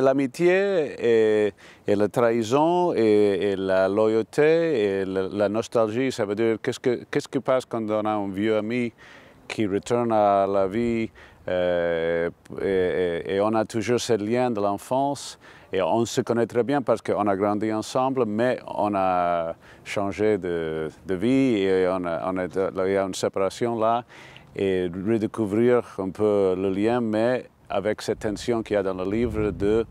l'amitié et, la trahison e, e et, e la loyauté et la, nostalgie, ça veut dire qu'est-ce, que, qu'est-ce que passe quand on a un vieux ami qui retourne à la vie euh, et, on a toujours ce lien de l'enfance et on se connaît très bien parce qu'on a grandi ensemble, mais on a changé de, de vie et on a, il y a une séparation là et redécouvrir un peu le lien, mais avec cette tension qu'il y a dans le livre de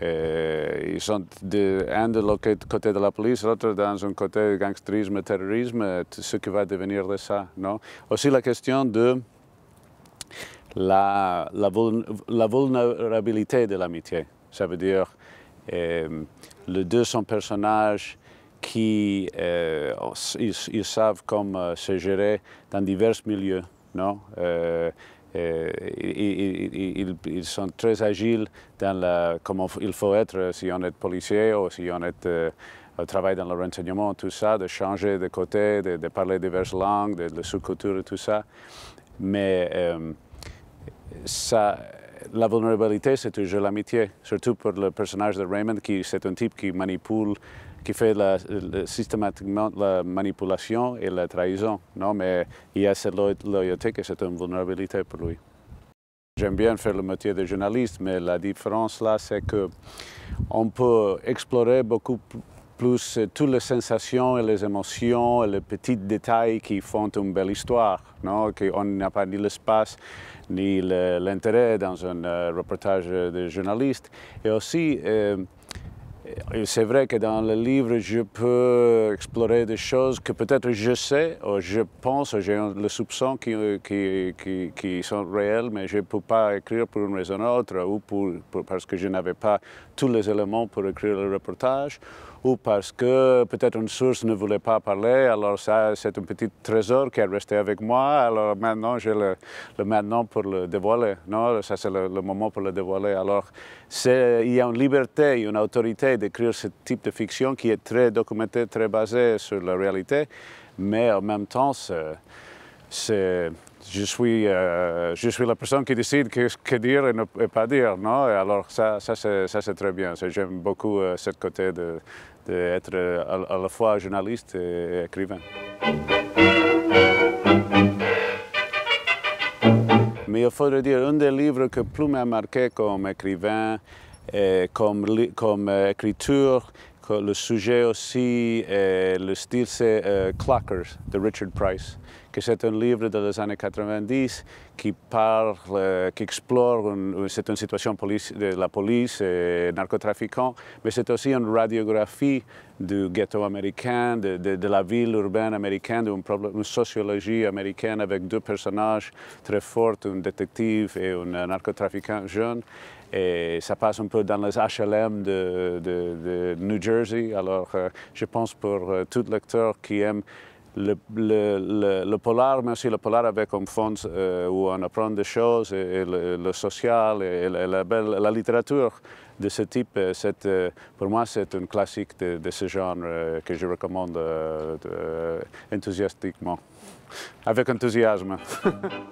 euh, ils sont de, un de côté de la police, l'autre dans un côté gangsterisme, terrorisme, ce qui va devenir de ça. Non? Aussi la question de la, la, vulnérabilité de l'amitié. Ça veut dire, euh, les deux sont personnages qui euh, ils, savent comment euh, se gérer dans divers milieux. Non? Euh, ils, sont très agiles dans la, comment il faut être euh, si on est policier ou si on est euh, travaille dans le renseignement, tout ça, de changer de côté, de, parler diverses langues, de, la sous-culture, tout ça. Mais euh, ça, la vulnérabilité, c'est toujours l'amitié, surtout pour le personnage de Raymond, qui c'est un type qui manipule, qui fait la, systématiquement la manipulation et la trahison. Non, mais il y a cette loyauté que c'est une vulnérabilité pour lui. J'aime bien faire le métier de journaliste, mais la différence là, c'est que on peut explorer beaucoup plus euh, toutes les sensations et les émotions et les petits détails qui font une belle histoire. Non? On n'a pas ni l'espace ni l'intérêt dans un euh, reportage de journaliste. Et aussi, euh, c'est vrai que dans le livre, je peux explorer des choses que peut-être je sais, ou je pense, ou j'ai le soupçon qui, qui, sont réels, mais je ne peux pas écrire pour une raison ou autre, ou parce que je n'avais pas tous les éléments pour écrire le reportage, ou parce que peut-être une source ne voulait pas parler. Alors ça, c'est un petit trésor qui est resté avec moi. Alors maintenant, j'ai le, maintenant pour le dévoiler. Non, ça, c'est le, moment pour le dévoiler. Alors, il y a une liberté, une autorité d'écrire ce type de fiction qui est très documentée, très basée sur la réalité, mais en même temps, je suis, euh, je suis la personne qui décide que, que dire et ne pas dire, non? Et alors ça, ça c'est très bien. J'aime beaucoup euh, ce côté d'être euh, à, la fois journaliste et, écrivain. Mais il faudrait dire, un des livres que plus m'a marqué comme écrivain, et comme, comme écriture, le sujet aussi, et le style, c'est Clockers » de Richard Price que c'est un livre de les années 90 qui parle, euh, qui explore une, c'est une situation police, de la police et euh, narcotrafiquants, mais c'est aussi une radiographie du ghetto américain, de, la ville urbaine américaine, d'une une sociologie américaine avec deux personnages très forts, un détective et un narcotrafiquant jeune. Et ça passe un peu dans les HLM de, de New Jersey. Alors, euh, je pense pour tout lecteur qui aime le, polar, mais aussi le polar avec un fond euh, où on apprend des choses, et, le, social, et, la, littérature de ce type, euh, euh, pour moi, c'est un classique de, ce genre que je recommande enthousiastiquement, avec enthousiasme.